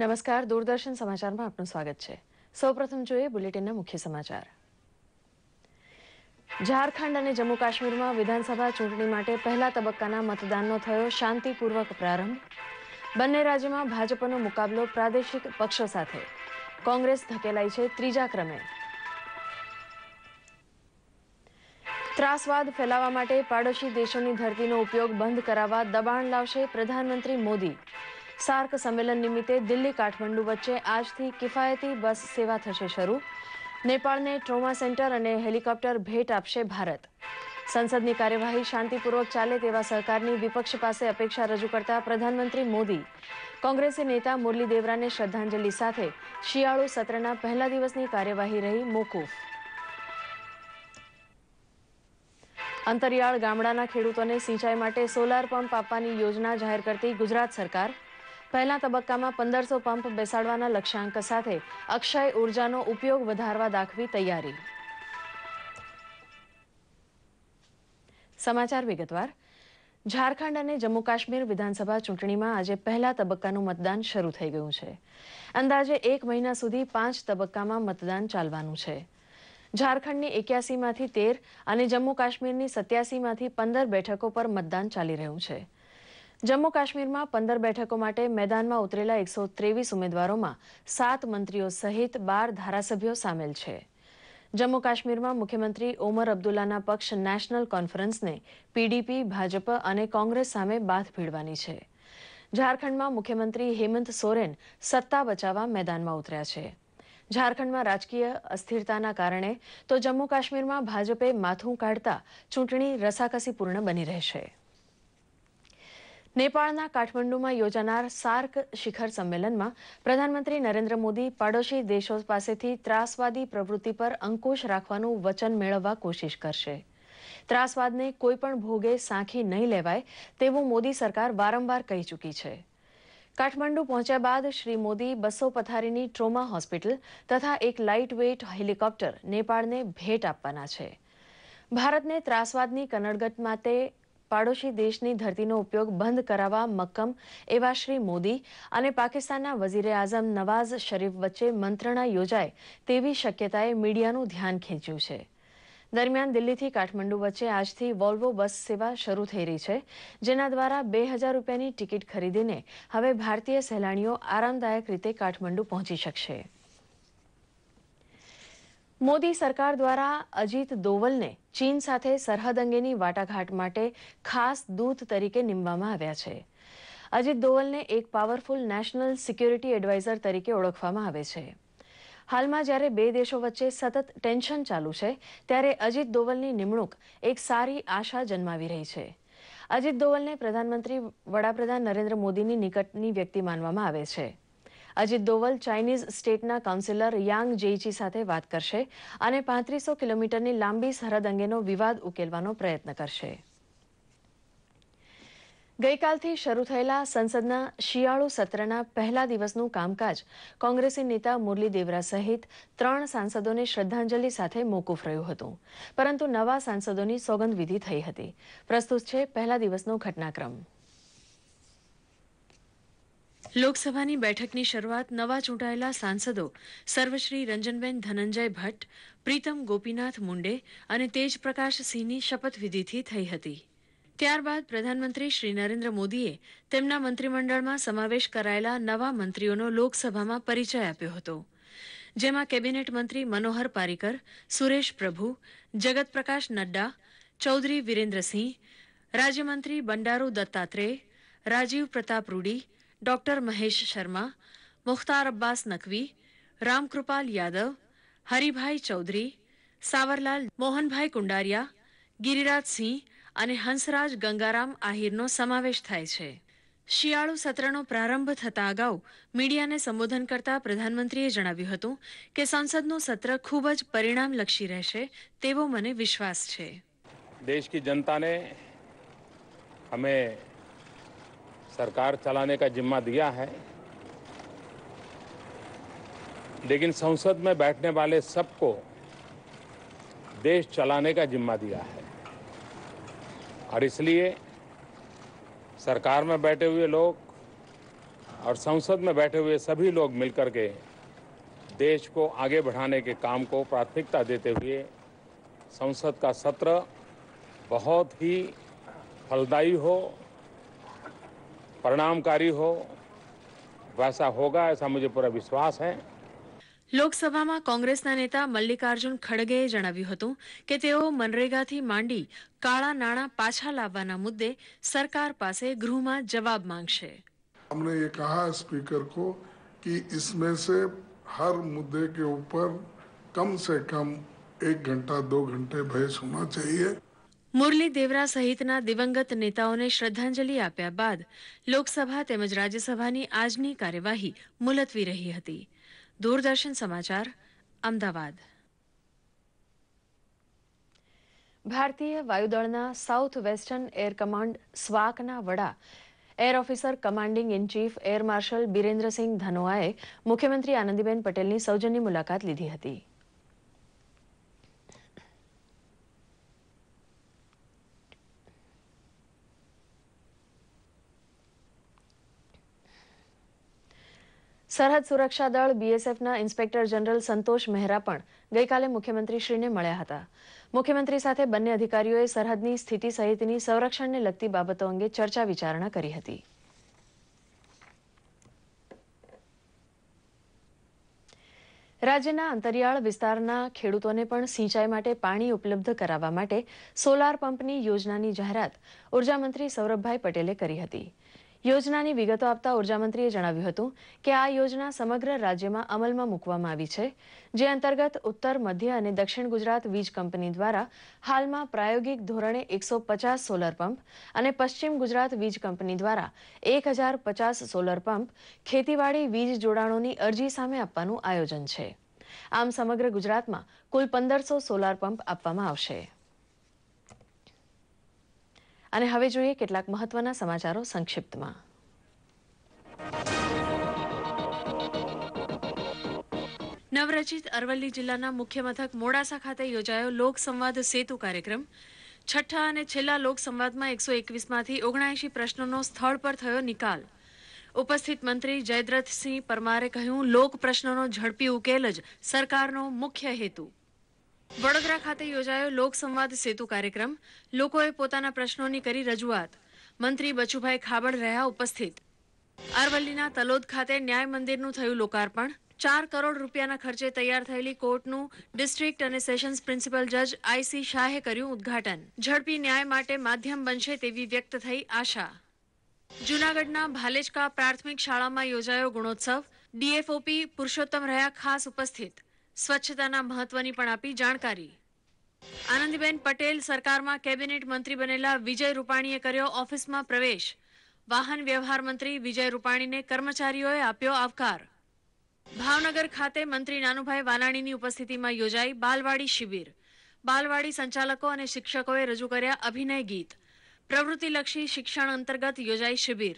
નમસ્કાર દૂરદર્શન સમાચારમાં આપનું સ્વાગત છે સૌપ્રથમ જોઈએ બુલેટિનના મુખ્ય સમાચાર ઝારખંડ અને જમ્મુ કાશ્મીરમાં વિધાનસભા ચૂંટણી માટે પહેલા તબક્કાના મતદાનનો થયો શાંતિપૂર્વક પ્રારંભ બંને રાજ્યમાં ભાજપનો મુકાબલો પ્રાદેશિક પક્ષો સાથે કોંગ્રેસ ધકેલાઈ છે ત્રીજા ક્રમે ત્રાસવાદ ફેલાવવા માટે પાડોશી દેશોની ધરતીનો ઉપયોગ બંધ કરાવવા દબાણ લાવશે પ્રધાનમંત્રી મોદી સાર્ક સંમેલન નિમિત્તે દિલ્હી કાઠમંડુ વચ્ચે આજથી કિફાયતી બસ સેવા થશે શરૂ નેપાળને ટ્રોમા સેન્ટર અને હેલિકોપ્ટર ભેટ આપશે ભારત સંસદની કાર્યવાહી શાંતિપૂર્વક ચાલે તેવા સરકારની વિપક્ષ પાસે અપેક્ષા રજૂ કરતા પ્રધાનમંત્રી મોદી કોંગ્રેસી નેતા મુરલી દેવરાને શ્રદ્ધાંજલિ સાથે શિયાળુ સત્રના પહેલા દિવસની કાર્યવાહી રહી મોકૂફ અંતરિયાળ ગામડાના ખેડૂતોને સિંચાઈ માટે સોલાર પંપ આપવાની યોજના જાહેર કરતી ગુજરાત સરકાર પહેલા તબક્કામાં પંદરસો પંપ બેસાડવાના લક્ષ્યાંક સાથે અક્ષય ઉર્જાનો ઉપયોગ વધારવા દાખવી તૈયારી સમાચાર વિગતવાર ઝારખંડ અને જમ્મુ કાશ્મીર વિધાનસભા ચૂંટણીમાં આજે પહેલા તબક્કાનું મતદાન શરૂ થઈ ગયું છે અંદાજે એક મહિના સુધી પાંચ તબક્કામાં મતદાન ચાલવાનું છે ઝારખંડની એક્યાસીમાંથી તેર અને જમ્મુ કાશ્મીરની સત્યાસીમાંથી પંદર બેઠકો પર મતદાન ચાલી રહ્યું છે જમ્મુ કાશ્મીરમાં પંદર બેઠકો માટે મેદાનમાં ઉતરેલા એકસો ત્રેવીસ ઉમેદવારોમાં સાત મંત્રીઓ સહિત બાર ધારાસભ્યો સામેલ છે જમ્મુ કાશ્મીરમાં મુખ્યમંત્રી ઓમર અબ્દુલ્લાના પક્ષ નેશનલ કોન્ફરન્સને પીડીપી ભાજપ અને કોંગ્રેસ સામે બાથ ભીડવાની છે ઝારખંડમાં મુખ્યમંત્રી હેમંત સોરેન સત્તા બચાવવા મેદાનમાં ઉતર્યા છે ઝારખંડમાં રાજકીય અસ્થિરતાના કારણે તો જમ્મુ કાશ્મીરમાં ભાજપે માથું કાઢતા ચૂંટણી રસાકસીપૂર્ણ બની રહેશે નેપાળના કાઠમંડુમાં યોજાનાર સાર્ક શિખર સંમેલનમાં પ્રધાનમંત્રી નરેન્દ્ર મોદી પડોશી દેશો પાસેથી ત્રાસવાદી પ્રવૃત્તિ પર અંકુશ રાખવાનું વચન મેળવવા કોશિશ કરશે ત્રાસવાદને કોઈપણ ભોગે સાંખી નહીં લેવાય તેવું મોદી સરકાર વારંવાર કહી ચૂકી છે કાઠમંડુ પહોંચ્યા બાદ શ્રી મોદી બસો પથારીની ટ્રોમા હોસ્પિટલ તથા એક લાઇટ વેઇટ હેલિકોપ્ટર નેપાળને ભેટ આપવાના છે ભારતને ત્રાસવાદની કનડગત માટે પાડોશી દેશની ધરતીનો ઉપયોગ બંધ કરાવવા મક્કમ એવા શ્રી મોદી અને પાકિસ્તાનના વઝીરે આઝમ નવાઝ શરીફ વચ્ચે મંત્રણા યોજાય તેવી શક્યતાએ મીડિયાનું ધ્યાન ખેંચ્યું છે દરમિયાન દિલ્હીથી કાઠમંડુ વચ્ચે આજથી વોલ્વો બસ સેવા શરૂ થઈ રહી છે જેના દ્વારા બે હજાર રૂપિયાની ટિકિટ ખરીદીને હવે ભારતીય સહેલાણીઓ આરામદાયક રીતે કાઠમંડુ પહોંચી શકશે મોદી સરકાર દ્વારા અજીત દોવલને ચીન સાથે સરહદ અંગેની વાટાઘાટ માટે ખાસ દૂત તરીકે નીમવામાં આવ્યા છે અજીત દોવલને એક પાવરફુલ નેશનલ સિક્યુરિટી એડવાઇઝર તરીકે ઓળખવામાં આવે છે હાલમાં જ્યારે બે દેશો વચ્ચે સતત ટેન્શન ચાલુ છે ત્યારે અજીત દોવલની નિમણૂક એક સારી આશા જન્માવી રહી છે અજીત દોવલને પ્રધાનમંત્રી વડાપ્રધાન નરેન્દ્ર મોદીની નિકટની વ્યક્તિ માનવામાં આવે છે અજીત દોવલ ચાઇનીઝ સ્ટેટના કાઉન્સિલર યાંગ જેઈચી સાથે વાત કરશે અને પાંત્રીસો કિલોમીટરની લાંબી સરહદ અંગેનો વિવાદ ઉકેલવાનો પ્રયત્ન કરશે ગઈકાલથી શરૂ થયેલા સંસદના શિયાળુ સત્રના પહેલા દિવસનું કામકાજ કોંગ્રેસી નેતા મુરલી દેવરા સહિત ત્રણ સાંસદોને શ્રદ્ધાંજલિ સાથે મોકૂફ રહ્યું હતું પરંતુ નવા સાંસદોની સોગંદવિધિ થઈ હતી પ્રસ્તુત છે પહેલા દિવસનો ઘટનાક્રમ लोकसभाની બેઠકની શરૂઆત નવા ચૂંટાયેલા સાંસદો સર્વશ્રી રંજનબેન ધનંજય ભટ, પ્રીતમ ગોપીનાથ મુંડે અને તેજપ્રકાશ સિંહની શપથવિધિથી થઈ હતી. ત્યારબાદ प्रधानमंत्री શ્રી નરેન્દ્ર મોદીએ તેમના મંત્રીમંડળમાં સમાવેશ કરાયેલા નવા મંત્રીઓનો લોકસભામાં પરિચય આપ્યો હતો. જેમાં કેબિનેટ મંત્રી મનોહર પારીકર, સુરેશ પ્રભુ, જગતપ્રકાશ નડ्डा, चौधरी વિરેન્દ્રસિંહ, રાજ્યમંત્રી બંડારો દત્તાત્રે, राजीव પ્રતાપ રૂડી ડોક્ટર મહેશ શર્મા મુખ્તાર અબ્બાસ નકવી રામકૃપાલ યાદવ હરિભાઈ ચૌધરી સાવરલાલ મોહનભાઈ કુંડારિયા ગિરિરાજસિંહ અને હંસરાજ ગંગારામ આહિરનો સમાવેશ થાય છે શિયાળુ સત્રનો પ્રારંભ થતા અગાઉ મીડિયાને સંબોધન કરતા પ્રધાનમંત્રીએ જણાવ્યું હતું કે સંસદનું સત્ર ખૂબ જ પરિણામલક્ષી રહેશે તેવો મને વિશ્વાસ છે દેશ કી જનતાને અમે सरकार चलाने का जिम्मा दिया है लेकिन संसद में बैठने वाले सबको देश चलाने का जिम्मा दिया है और इसलिए सरकार में बैठे हुए लोग और संसद में बैठे हुए सभी लोग मिलकर के देश को आगे बढ़ाने के काम को प्राथमिकता देते हुए संसद का सत्र बहुत ही फलदायी हो परिणामकारी હો वैसा હોગા એસા मुझे પૂરા વિશ્વાસ है લોકસભામાં કોંગ્રેસના નેતા મલ્લિકાર્જુન ખડગેએ જણાવ્યું હતું કે તેઓ મનરેગાથી માંડી કાળા નાણાં પાછા લાવવાના મુદ્દે સરકાર પાસે ગૃહમાં જવાબ માંગશે हमने એ કહા સ્પીકર કો કે इसमें સે હર મુદ્દે કે ઉપર કમ સે કમ એક ઘંટા દો घंटे बहस होना चाहिए મુરલી દેવરા સહિતના દિવંગત નેતાઓને શ્રદ્ધાંજલિ આપ્યા બાદ લોકસભા તેમજ રાજ્યસભાની આજની કાર્યવાહી મુલતવી રહી હતી દૂરદર્શન સમાચાર અમદાવાદ ભારતીય વાયુદળના સાઉથ વેસ્ટર્ન એર કમાન્ડ સ્વાકના વડા air officer commanding in chief air marshal Birendrasingh ધનોઆએ મુખ્યમંત્રી આનંદીબેન પટેલની સૌજન્ય મુલાકાત લીધી હતી સરહદ સુરક્ષા દળ બીએસએફના ઇન્સ્પેક્ટર જનરલ સંતોષ મહેરા પણ ગઈકાલે મુખ્યમંત્રીશ્રીને મળ્યા હતા મુખ્યમંત્રી સાથે બંને અધિકારીઓએ સરહદની સ્થિતિ સહિતની સંરક્ષણને લગતી બાબતો અંગે ચર્ચા વિચારણા કરી હતી રાજ્યના અંતરિયાળ વિસ્તારના ખેડૂતોને પણ સિંચાઈ માટે પાણી ઉપલબ્ધ કરાવવા માટે સોલાર પંપની યોજનાની જાહેરાત ઉર્જામંત્રી સૌરભભાઈ પટેલે કરી હતી યોજનાની વિગતો આપતા ઉર્જામંત્રીએ જણાવ્યું હતું કે આ યોજના સમગ્ર રાજ્યમાં અમલમાં મૂકવામાં આવી છે જે અંતર્ગત ઉત્તર મધ્ય અને દક્ષિણ ગુજરાત વીજ કંપની દ્વારા હાલમાં પ્રાયોગિક ધોરણે એકસો પચાસ સોલર પંપ અને પશ્ચિમ ગુજરાત વીજ કંપની દ્વારા એક હજાર પચાસ સોલર પંપ ખેતીવાડી વીજ જોડાણોની અરજી સામે આપવાનું આયોજન છે આમ સમગ્ર ગુજરાતમાં કુલ પંદરસો સોલાર પંપ આપવામાં આવશે અને હવે જોઈએ કેટલાક મહત્વના સમાચારો સંક્ષિપ્તમાં નવરચિત અરવલ્લી જિલ્લાના મુખ્ય મથક મોડાસા ખાતે યોજાયો લોકસંવાદ સેતુ કાર્યક્રમ છઠ્ઠા અને છેલ્લા લોકસંવાદમાં એકસો એકવીસમાંથી ઓગણએંશી પ્રશ્નોનો સ્થળ પર થયો નિકાલ ઉપસ્થિત મંત્રી જયદ્રથસિંહ પરમારે કહ્યું લોક પ્રશ્નોનો ઝડપી ઉકેલ જ સરકારનો મુખ્ય હેતુ વડોદરા ખાતે યોજાયો લોકસંવાદ સેતુ કાર્યક્રમ લોકોએ પોતાના પ્રશ્નોની કરી રજૂઆત મંત્રી બચુભાઈ ખાબડ રહ્યા ઉપસ્થિત અરવલ્લીના તલોદ ખાતે ન્યાય મંદિરનું થયું લોકાર્પણ ચાર કરોડ રૂપિયાના ખર્ચે તૈયાર થયેલી કોર્ટનું ડિસ્ટ્રિક્ટ અને સેશન્સ પ્રિન્સિપલ જજ આઈસી શાહે કર્યું ઉદ્ઘાટન ઝડપી ન્યાય માટે માધ્યમ બનશે તેવી વ્યક્ત થઈ આશા જૂનાગઢના ભાલેચકા પ્રાથમિક શાળામાં યોજાયો ગુણોત્સવ ડીએફઓપી પુરુષોત્તમ રહ્યા ખાસ ઉપસ્થિત સ્વચ્છતાના મહત્વની પણ આપી જાણકારી આનંદીબેન પટેલ સરકારમાં કેબિનેટ મંત્રી બનેલા વિજય રૂપાણીએ કર્યો ઓફિસમાં પ્રવેશ વાહન વ્યવહાર મંત્રી વિજય રૂપાણીને કર્મચારીઓએ આપ્યો આવકાર ભાવનગર ખાતે મંત્રી નાનુભાઈ વાલાણીની ઉપસ્થિતિમાં યોજાઈ બાલવાડી શિબિર બાલવાડી સંચાલકો અને શિક્ષકોએ રજૂ કર્યા અભિનય ગીત પ્રવૃત્તિલક્ષી શિક્ષણ અંતર્ગત યોજાઈ શિબિર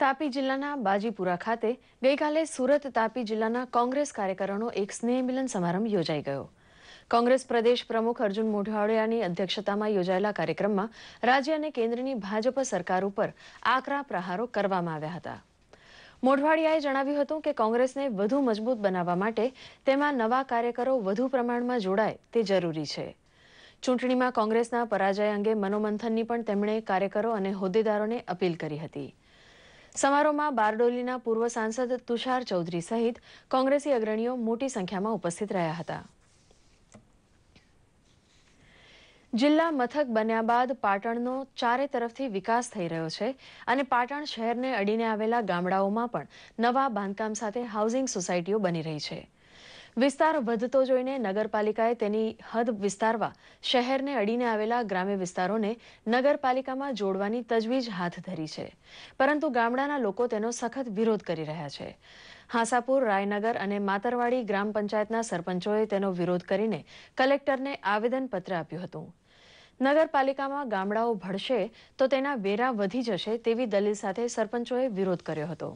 તાપી જિલ્લાના બાજીપુરા ખાતે ગઈકાલે સુરત તાપી જિલ્લાના કોંગ્રેસ કાર્યકરોનો એક સ્નેહમિલન સમારંભ યોજાઈ ગયો કોંગ્રેસ પ્રદેશ પ્રમુખ અર્જુન મોઢવાડિયાની અધ્યક્ષતામાં યોજાયેલા કાર્યક્રમમાં રાજ્ય અને કેન્દ્રની ભાજપ સરકાર ઉપર આકરા પ્રહારો કરવામાં આવ્યા હતા મોઢવાડિયાએ જણાવ્યું હતું કે કોંગ્રેસને વધુ મજબૂત બનાવવા માટે તેમાં નવા કાર્યકરો વધુ પ્રમાણમાં જોડાય તે જરૂરી છે ચૂંટણીમાં કોંગ્રેસના પરાજય અંગે મનોમંથનની પણ તેમણે કાર્યકરો અને હોદ્દેદારોને અપીલ કરી હતી સમારોહમાં બારડોલીના પૂર્વ સાંસદ તુષાર ચૌધરી સહિત કોંગ્રેસી અગ્રણીઓ મોટી સંખ્યામાં ઉપસ્થિત રહ્યા હતા જિલ્લા મથક બન્યા બાદ પાટણનો ચારે તરફથી વિકાસ થઈ રહ્યો છે અને પાટણ શહેરને અડીને આવેલા ગામડાઓમાં પણ નવા બાંધકામ સાથે હાઉસિંગ સોસાયટીઓ બની રહી છે વિસ્તાર વધતો જોઈને નગરપાલિકાએ તેની હદ વિસ્તારવા શહેરને અડીને આવેલા ગ્રામ્ય વિસ્તારોને નગરપાલિકામાં જોડવાની તજવીજ હાથ ધરી છે પરંતુ ગામડાના લોકો તેનો સખત વિરોધ કરી રહ્યા છે હાંસાપુર રાયનગર અને માતરવાડી ગ્રામ પંચાયતના સરપંચોએ તેનો વિરોધ કરીને કલેક્ટરને આવેદનપત્ર આપ્યું હતું નગરપાલિકામાં ગામડાઓ ભળશે તો તેના વેરા વધી જશે તેવી દલીલ સાથે સરપંચોએ વિરોધ કર્યો હતો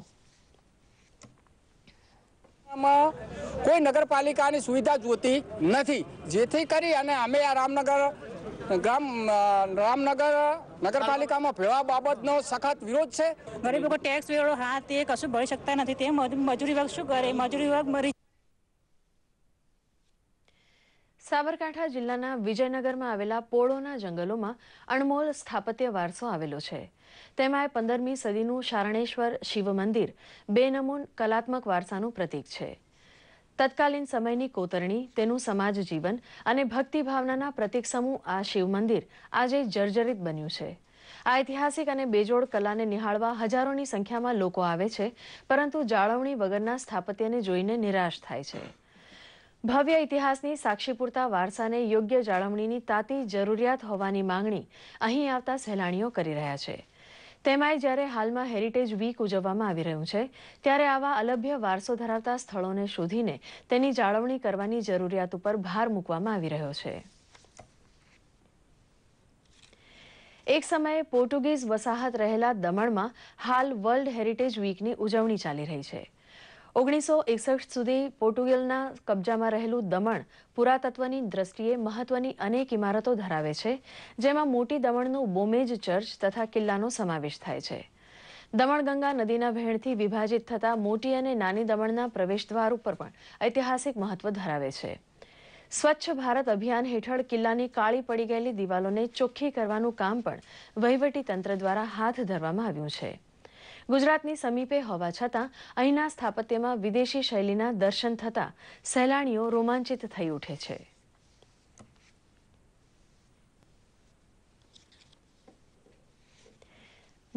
જિલ્લામાં કોઈ નગરપાલિકાની સુવિધા જોતી નથી જેથી કરી અને અમે આ રામનગર ગામ રામનગર નગરપાલિકામાં ભેળા બાબતનો સખત વિરોધ છે ગરીબ લોકો ટેક્સ વેરો હા તે કશું ભરી શકતા નથી તે મજૂરી વર્ગ શું કરે મજૂરી વર્ગ મરી સાબરકાંઠા જિલ્લાના વિજયનગરમાં આવેલા પોળોના જંગલોમાં અણમોલ સ્થાપત્ય વારસો આવેલો છે તેમાં પંદરમી સદીનું શારણેશ્વર શિવ મંદિર બેનમૂન કલાત્મક વારસાનું પ્રતીક છે તત્કાલીન સમયની કોતરણી તેનું સમાજ જીવન અને ભક્તિભાવનાના પ્રતીક સમૂહ આ શિવ મંદિર આજે જર્જરિત બન્યું છે આ ઐતિહાસિક અને બેજોડ કલાને નિહાળવા હજારોની સંખ્યામાં લોકો આવે છે પરંતુ જાળવણી વગરના સ્થાપત્યને જોઈને નિરાશ થાય છે ભવ્ય ઇતિહાસની સાક્ષી પૂરતા વારસાને યોગ્ય જાળવણીની તાતી જરૂરિયાત હોવાની માંગણી અહીં આવતા સહેલાણીઓ કરી રહ્યા છે તેમાંય જ્યારે હાલમાં હેરિટેજ વીક ઉજવવામાં આવી રહ્યું છે ત્યારે આવા અલભ્ય વારસો ધરાવતા સ્થળોને શોધીને તેની જાળવણી કરવાની જરૂરિયાત ઉપર ભાર મૂકવામાં આવી રહ્યો છે એક સમયે પોર્ટુગીઝ વસાહત રહેલા દમણમાં હાલ વર્લ્ડ હેરિટેજ વીકની ઉજવણી ચાલી રહી છે ઓગણીસો એકસઠ સુધી પોર્ટુગલના કબજામાં રહેલું દમણ પુરાતત્વની દ્રષ્ટિએ મહત્વની અનેક ઇમારતો ધરાવે છે જેમાં મોટી દમણનું બોમેજ ચર્ચ તથા કિલ્લાનો સમાવેશ થાય છે દમણગંગા નદીના વહેણથી વિભાજિત થતા મોટી અને નાની દમણના પ્રવેશદ્વાર ઉપર પણ ઐતિહાસિક મહત્વ ધરાવે છે સ્વચ્છ ભારત અભિયાન હેઠળ કિલ્લાની કાળી પડી ગયેલી દિવાલોને ચોખ્ખી કરવાનું કામ પણ વહીવટી તંત્ર દ્વારા હાથ ધરવામાં આવ્યું છે ગુજરાતની સમીપે હોવા છતાં અહીંના સ્થાપત્યમાં વિદેશી શૈલીના દર્શન થતાં સહેલાણીઓ રોમાંચિત થઈ ઉઠે છે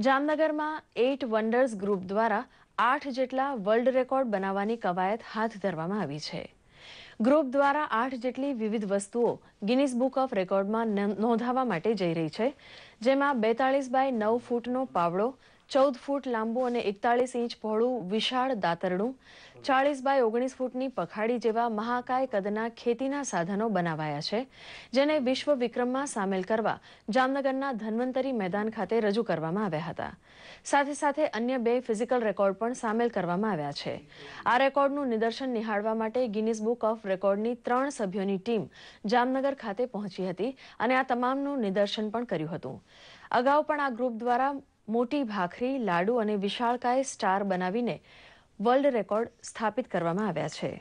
જામનગરમાં એઇટ વન્ડર્સ ગ્રુપ દ્વારા આઠ જેટલા વર્લ્ડ રેકોર્ડ બનાવવાની કવાયત હાથ ધરવામાં આવી છે ગ્રુપ દ્વારા આઠ જેટલી વિવિધ વસ્તુઓ ગિનિસ બુક ઓફ રેકોર્ડમાં નોંધાવા માટે જઈ રહી છે જેમાં બેતાળીસ બાય નવ ફૂટનો પાવડો ચૌદ ફૂટ લાંબુ અને એકતાળીસ ઇંચ પહોળું વિશાળ દાતરડું ચાળીસ બાય ઓગણીસ ફૂટની પખાડી જેવા મહાકાય કદના ખેતીના સાધનો બનાવાયા છે જેને વિશ્વ વિક્રમમાં સામેલ કરવા જામનગરના ધન્વંતરી મેદાન ખાતે રજૂ કરવામાં આવ્યા હતા સાથે સાથે અન્ય બે ફિઝિકલ રેકોર્ડ પણ સામેલ કરવામાં આવ્યા છે આ રેકોર્ડનું નિદર્શન નિહાળવા માટે ગિનિસ બુક ઓફ રેકોર્ડની ત્રણ સભ્યોની ટીમ જામનગર ખાતે પહોંચી હતી અને આ તમામનું નિદર્શન પણ કર્યું હતું અગાઉ પણ આ ગ્રુપ દ્વારા મોટી ભાખરી લાડુ અને વિશાળકાય સ્ટાર બનાવીને વર્લ્ડ રેકોર્ડ સ્થાપિત કરવામાં આવ્યા છે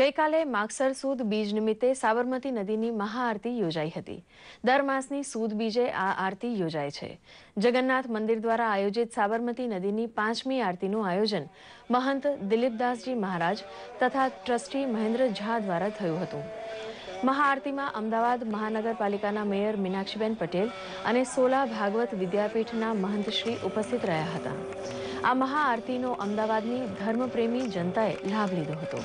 ગઈકાલે માગસર સૂદ બીજ નિમિત્તે સાબરમતી નદીની મહાઆરતી યોજાઈ હતી દર માસની સૂદ બીજે આ આરતી યોજાય છે જગન્નાથ મંદિર દ્વારા આયોજિત સાબરમતી નદીની પાંચમી આરતીનું આયોજન મહંત દિલીપદાસજી મહારાજ તથા ટ્રસ્ટી મહેન્દ્ર ઝા દ્વારા થયું હતું મહાઆરતીમાં અમદાવાદ મહાનગરપાલિકાના મેયર મીનાક્ષીબેન પટેલ અને સોલા ભાગવત વિદ્યાપીઠના મહંતશ્રી ઉપસ્થિત રહ્યા હતા આ મહાઆરતીનો અમદાવાદની ધર્મપ્રેમી જનતાએ લાભ લીધો હતો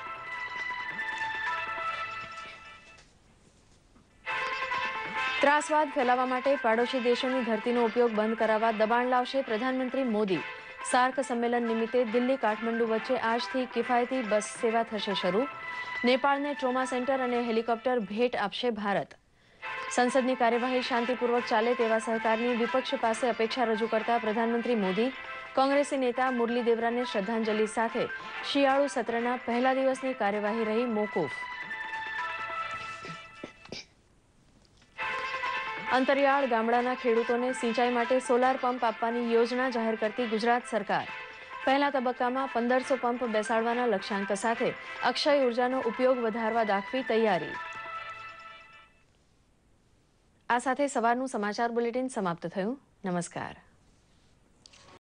ત્રાસવાદ ફેલાવવા માટે પાડોશી દેશોની ધરતીનો ઉપયોગ બંધ કરાવવા દબાણ લાવશે પ્રધાનમંત્રી મોદી સાર્ક સંમેલન નિમિત્તે દિલ્હી કાઠમંડુ વચ્ચે આજથી કિફાયતી બસ સેવા થશે શરૂ નેપાળને ટ્રોમા સેન્ટર અને હેલિકોપ્ટર ભેટ આપશે ભારત સંસદની કાર્યવાહી શાંતિપૂર્વક ચાલે તેવા સહકારની વિપક્ષ પાસે અપેક્ષા રજૂ કરતા પ્રધાનમંત્રી મોદી કોંગ્રેસી નેતા મુરલી દેવરાને શ્રદ્ધાંજલિ સાથે શિયાળુ સત્રના પહેલા દિવસની કાર્યવાહી રહી મોકૂફ અંતરિયાળ ગામડાના ખેડૂતોને સિંચાઈ માટે સોલાર પંપ આપવાની યોજના જાહેર કરતી ગુજરાત સરકાર પહેલા તબક્કામાં પંદરસો પંપ બેસાડવાના લક્ષ્યાંક સાથે અક્ષય ઉર્જાનો ઉપયોગ વધારવા દાખવી તૈયારી આ સાથે સવારનું સમાચાર બુલેટિન સમાપ્ત થયું નમસ્કાર